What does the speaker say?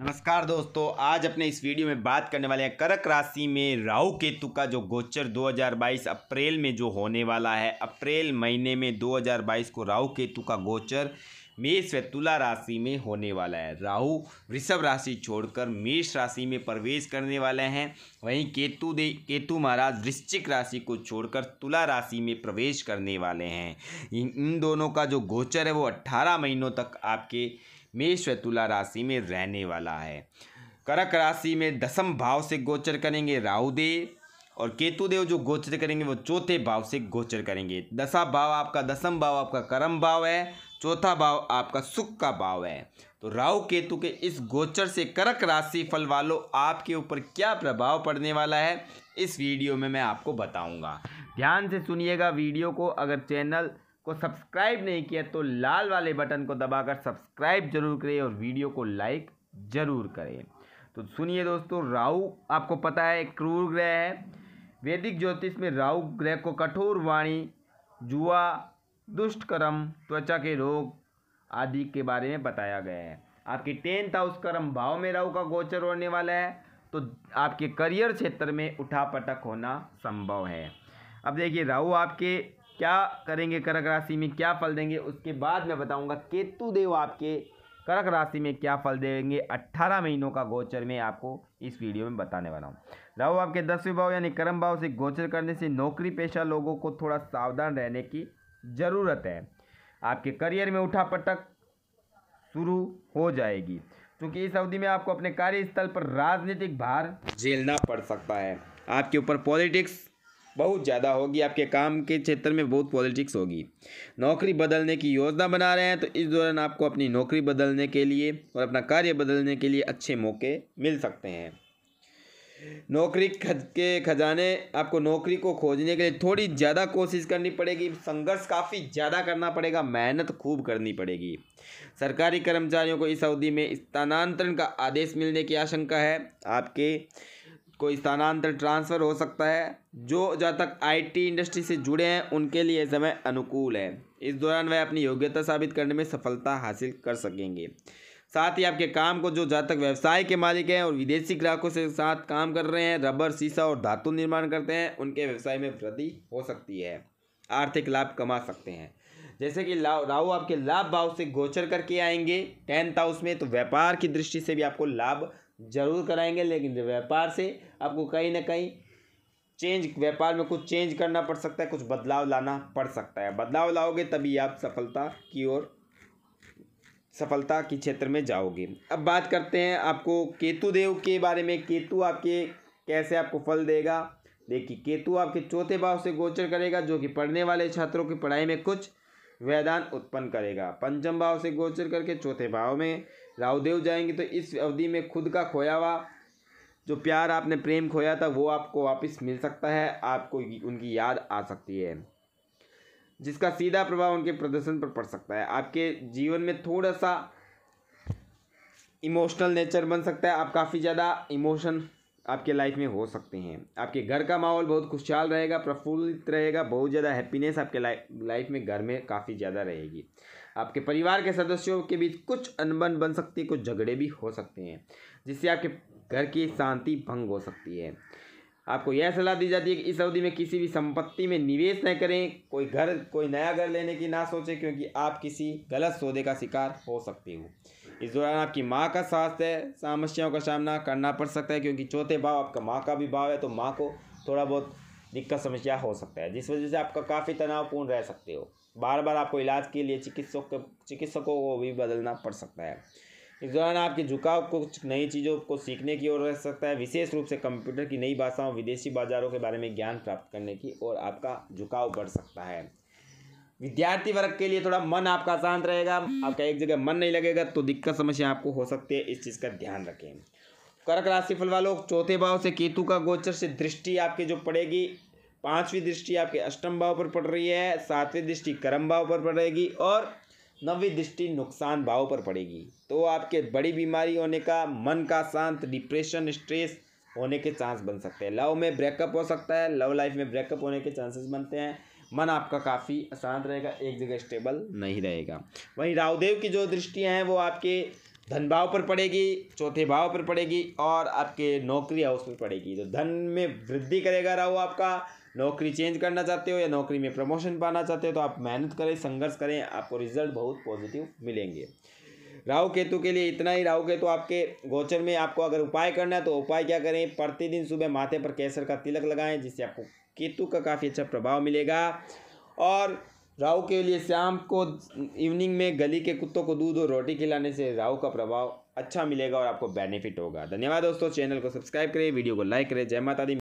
नमस्कार दोस्तों आज अपने इस वीडियो में बात करने वाले हैं करक राशि में राहु केतु का जो गोचर 2022 अप्रैल में जो होने वाला है अप्रैल महीने में 2022 को राहु केतु का गोचर मेष व तुला राशि में होने वाला है राहु वृषभ राशि छोड़कर मेष राशि में प्रवेश करने वाले हैं वहीं केतु दे केतु महाराज वृश्चिक राशि को छोड़कर तुला राशि में प्रवेश करने वाले हैं इन इन दोनों का जो गोचर है वो अट्ठारह महीनों तक आपके मेष व तुला राशि में रहने वाला है करक राशि में दसम भाव से गोचर करेंगे राहुदेव और केतुदेव जो गोचर करेंगे वो चौथे भाव से गोचर करेंगे दसा भाव आपका दसम भाव आपका करम भाव है चौथा भाव आपका सुख का भाव है तो राहु केतु के इस गोचर से करक राशि फल वालों आपके ऊपर क्या प्रभाव पड़ने वाला है इस वीडियो में मैं आपको बताऊंगा ध्यान से सुनिएगा वीडियो को अगर चैनल को सब्सक्राइब नहीं किया तो लाल वाले बटन को दबाकर सब्सक्राइब जरूर करें और वीडियो को लाइक जरूर करें तो सुनिए दोस्तों राहु आपको पता है क्रूर ग्रह है वैदिक ज्योतिष में राहु ग्रह को कठोर वाणी जुआ दुष्ट कर्म त्वचा के रोग आदि के बारे में बताया गया है आपके टेंथ हाउस कर्म भाव में राहु का गोचर होने वाला है तो आपके करियर क्षेत्र में उठापटक होना संभव है अब देखिए राहु आपके क्या करेंगे कर्क राशि में क्या फल देंगे उसके बाद मैं बताऊंगा केतु देव आपके कर्क राशि में क्या फल देंगे 18 महीनों का गोचर में आपको इस वीडियो में बताने वाला हूँ राहु आपके दसवें भाव यानी कर्म भाव से गोचर करने से नौकरी पेशा लोगों को थोड़ा सावधान रहने की ज़रूरत है आपके करियर में उठा पटक शुरू हो जाएगी क्योंकि इस अवधि में आपको अपने कार्यस्थल पर राजनीतिक भार झेलना पड़ सकता है आपके ऊपर पॉलिटिक्स बहुत ज़्यादा होगी आपके काम के क्षेत्र में बहुत पॉलिटिक्स होगी नौकरी बदलने की योजना बना रहे हैं तो इस दौरान आपको अपनी नौकरी बदलने के लिए और अपना कार्य बदलने के लिए अच्छे मौके मिल सकते हैं नौकरी खज के खजाने आपको नौकरी को खोजने के लिए थोड़ी ज़्यादा कोशिश करनी पड़ेगी संघर्ष काफ़ी ज़्यादा करना पड़ेगा मेहनत खूब करनी पड़ेगी सरकारी कर्मचारियों को इस अवधि में स्थानांतरण का आदेश मिलने की आशंका है आपके कोई स्थानांतरण ट्रांसफ़र हो सकता है जो जहाँ तक आईटी इंडस्ट्री से जुड़े हैं उनके लिए समय अनुकूल है इस दौरान वह अपनी योग्यता साबित करने में सफलता हासिल कर सकेंगे साथ ही आपके काम को जो जहाँ तक व्यवसाय के मालिक हैं और विदेशी ग्राहकों से साथ काम कर रहे हैं रबर शीशा और धातु निर्माण करते हैं उनके व्यवसाय में वृद्धि हो सकती है आर्थिक लाभ कमा सकते हैं जैसे कि राहु आपके लाभ भाव से गोचर करके आएंगे टेंथ हाउस में तो व्यापार की दृष्टि से भी आपको लाभ ज़रूर कराएंगे लेकिन व्यापार से आपको कहीं ना कहीं चेंज व्यापार में कुछ चेंज करना पड़ सकता है कुछ बदलाव लाना पड़ सकता है बदलाव लाओगे तभी आप सफलता की ओर सफलता के क्षेत्र में जाओगे अब बात करते हैं आपको केतु देव के बारे में केतु आपके कैसे आपको फल देगा देखिए केतु आपके चौथे भाव से गोचर करेगा जो कि पढ़ने वाले छात्रों की पढ़ाई में कुछ वैदान उत्पन्न करेगा पंचम भाव से गोचर करके चौथे भाव में रावदेव जाएंगे तो इस अवधि में खुद का खोया हुआ जो प्यार आपने प्रेम खोया था वो आपको वापस मिल सकता है आपको उनकी याद आ सकती है जिसका सीधा प्रभाव उनके प्रदर्शन पर पड़ सकता है आपके जीवन में थोड़ा सा इमोशनल नेचर बन सकता है आप काफ़ी ज़्यादा इमोशन आपके लाइफ में हो सकते हैं आपके घर का माहौल बहुत खुशहाल रहेगा प्रफुल्लित रहेगा बहुत ज़्यादा हैप्पीनेस आपके लाइफ लाइफ में घर में काफ़ी ज़्यादा रहेगी आपके परिवार के सदस्यों के बीच कुछ अनबन बन सकती है कुछ झगड़े भी हो सकते हैं जिससे आपके घर की शांति भंग हो सकती है आपको यह सलाह दी जाती है कि इस अवधि में किसी भी संपत्ति में निवेश न करें कोई घर कोई नया घर लेने की ना सोचें क्योंकि आप किसी गलत सौदे का शिकार हो सकते हो इस दौरान आपकी माँ का साथ समस्याओं का सामना करना पड़ सकता है क्योंकि चौथे भाव आपका माँ का भी भाव है तो माँ को थोड़ा बहुत दिक्कत समस्या हो सकता है जिस वजह से आपका काफ़ी तनावपूर्ण रह सकते हो बार बार आपको इलाज के लिए चिकित्सक चिकित्सकों को भी बदलना पड़ सकता है इस दौरान आपके झुकाव कुछ नई चीज़ों को सीखने की ओर रह सकता है विशेष रूप से कंप्यूटर की नई भाषाओं विदेशी बाजारों के बारे में ज्ञान प्राप्त करने की और आपका झुकाव बढ़ सकता है विद्यार्थी वर्ग के लिए थोड़ा मन आपका शांत रहेगा आपका एक जगह मन नहीं लगेगा तो दिक्कत समस्या आपको हो सकती है इस चीज़ का ध्यान रखें कर्क राशि फल वालों चौथे भाव से केतु का गोचर से दृष्टि आपकी जो पड़ेगी पांचवी दृष्टि आपके अष्टम भाव पर पड़ रही है सातवीं दृष्टि कर्म भाव पर पड़ेगी और नवी दृष्टि नुकसान भाव पर पड़ेगी तो आपके बड़ी बीमारी होने का मन का शांत डिप्रेशन स्ट्रेस होने के चांस बन सकते हैं लव में ब्रेकअप हो सकता है लव लाइफ में ब्रेकअप होने के चांसेस बनते हैं मन आपका काफ़ी अशांत रहेगा एक जगह स्टेबल नहीं रहेगा वहीं राहुदेव की जो दृष्टियाँ हैं वो आपके धन भाव पर पड़ेगी चौथे भाव पर पड़ेगी और आपके नौकरी हाउस पर पड़ेगी तो धन में वृद्धि करेगा राहु आपका नौकरी चेंज करना चाहते हो या नौकरी में प्रमोशन पाना चाहते हो तो आप मेहनत करें संघर्ष करें आपको रिजल्ट बहुत पॉजिटिव मिलेंगे राहु केतु के लिए इतना ही राहु केतु आपके गोचर में आपको अगर उपाय करना है तो उपाय क्या करें प्रतिदिन सुबह माथे पर केसर का तिलक लगाएं जिससे आपको केतु का काफ़ी अच्छा प्रभाव मिलेगा और राहु के लिए शाम को इवनिंग में गली के कुत्तों को दूध और रोटी खिलाने से राहु का प्रभाव अच्छा मिलेगा और आपको बेनिफिट होगा धन्यवाद दोस्तों चैनल को सब्सक्राइब करें वीडियो को लाइक करें जय माता दी